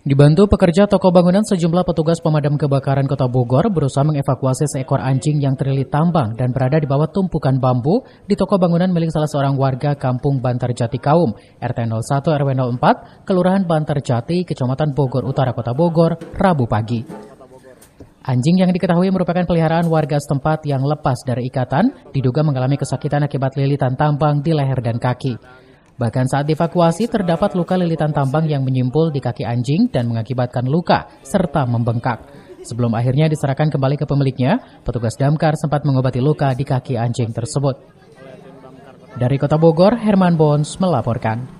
Dibantu pekerja toko bangunan, sejumlah petugas pemadam kebakaran Kota Bogor berusaha mengevakuasi seekor anjing yang terlilit tambang dan berada di bawah tumpukan bambu di toko bangunan milik salah seorang warga Kampung Bantar Jati Kaum, RT 01 RW 04, Kelurahan Bantar Jati, Kecamatan Bogor Utara Kota Bogor, Rabu pagi. Anjing yang diketahui merupakan peliharaan warga setempat yang lepas dari ikatan, diduga mengalami kesakitan akibat lilitan tambang di leher dan kaki. Bahkan saat evakuasi terdapat luka lilitan tambang yang menyimpul di kaki anjing dan mengakibatkan luka serta membengkak. Sebelum akhirnya diserahkan kembali ke pemiliknya, petugas damkar sempat mengobati luka di kaki anjing tersebut. Dari Kota Bogor, Herman Bons melaporkan.